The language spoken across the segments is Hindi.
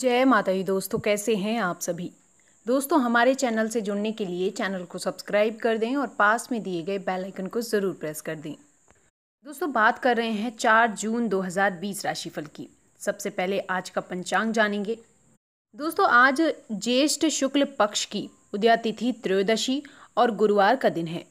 जय माता दी दोस्तों कैसे हैं आप सभी दोस्तों हमारे चैनल से जुड़ने के लिए चैनल को सब्सक्राइब कर दें और पास में दिए गए बेल आइकन को ज़रूर प्रेस कर दें दोस्तों बात कर रहे हैं 4 जून 2020 राशिफल की सबसे पहले आज का पंचांग जानेंगे दोस्तों आज ज्येष्ठ शुक्ल पक्ष की उदया तिथि त्रयोदशी और गुरुवार का दिन है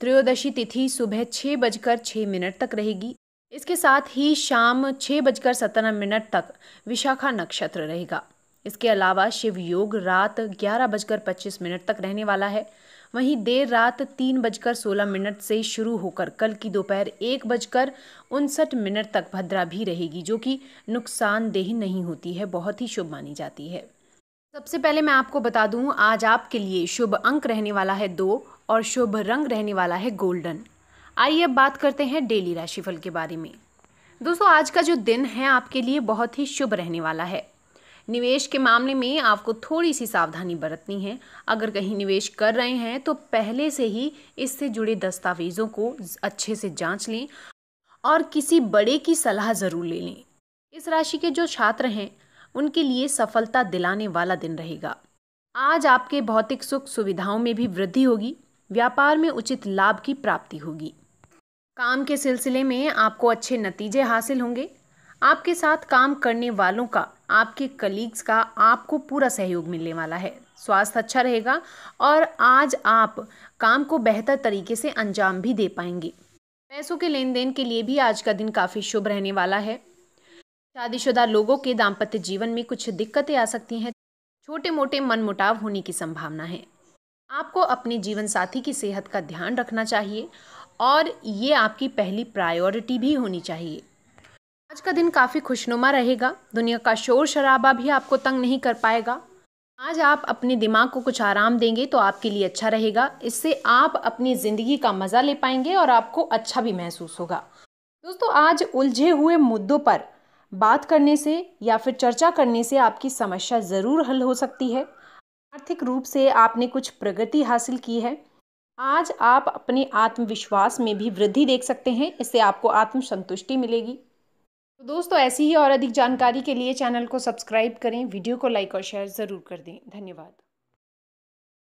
त्रयोदशी तिथि सुबह छः बजकर छः मिनट तक रहेगी इसके साथ ही शाम छः बजकर सत्रह मिनट तक विशाखा नक्षत्र रहेगा इसके अलावा शिव योग रात ग्यारह बजकर पच्चीस मिनट तक रहने वाला है वहीं देर रात तीन बजकर सोलह मिनट से शुरू होकर कल की दोपहर एक बजकर उनसठ मिनट तक भद्रा भी रहेगी जो कि नुकसानदेह नहीं होती है बहुत ही शुभ मानी जाती है सबसे पहले मैं आपको बता दूं आज आपके लिए शुभ अंक रहने वाला है दो और शुभ रंग रहने वाला है गोल्डन आइए अब बात करते हैं डेली राशिफल के बारे में दोस्तों आज का जो दिन है आपके लिए बहुत ही शुभ रहने वाला है निवेश के मामले में आपको थोड़ी सी सावधानी बरतनी है अगर कहीं निवेश कर रहे हैं तो पहले से ही इससे जुड़े दस्तावेज़ों को अच्छे से जांच लें और किसी बड़े की सलाह ज़रूर ले लें इस राशि के जो छात्र हैं उनके लिए सफलता दिलाने वाला दिन रहेगा आज आपके भौतिक सुख सुविधाओं में भी वृद्धि होगी व्यापार में उचित लाभ की प्राप्ति होगी काम के सिलसिले में आपको अच्छे नतीजे हासिल होंगे आपके साथ काम करने वालों का आपके कलीग्स का आपको पूरा सहयोग मिलने वाला है स्वास्थ्य अच्छा रहेगा और आज आप काम को बेहतर तरीके से अंजाम भी दे पाएंगे पैसों के लेन देन के लिए भी आज का दिन काफ़ी शुभ रहने वाला है शादीशुदा लोगों के दाम्पत्य जीवन में कुछ दिक्कतें आ सकती हैं छोटे मोटे मनमुटाव होने की संभावना है आपको अपने जीवन साथी की सेहत का ध्यान रखना चाहिए और ये आपकी पहली प्रायोरिटी भी होनी चाहिए आज का दिन काफ़ी खुशनुमा रहेगा दुनिया का शोर शराबा भी आपको तंग नहीं कर पाएगा आज आप अपने दिमाग को कुछ आराम देंगे तो आपके लिए अच्छा रहेगा इससे आप अपनी ज़िंदगी का मज़ा ले पाएंगे और आपको अच्छा भी महसूस होगा दोस्तों आज उलझे हुए मुद्दों पर बात करने से या फिर चर्चा करने से आपकी समस्या ज़रूर हल हो सकती है आर्थिक रूप से आपने कुछ प्रगति हासिल की है आज आप अपने आत्मविश्वास में भी वृद्धि देख सकते हैं इससे आपको आत्मसंतुष्टि मिलेगी तो दोस्तों ऐसी ही और अधिक जानकारी के लिए चैनल को सब्सक्राइब करें वीडियो को लाइक और शेयर ज़रूर कर दें धन्यवाद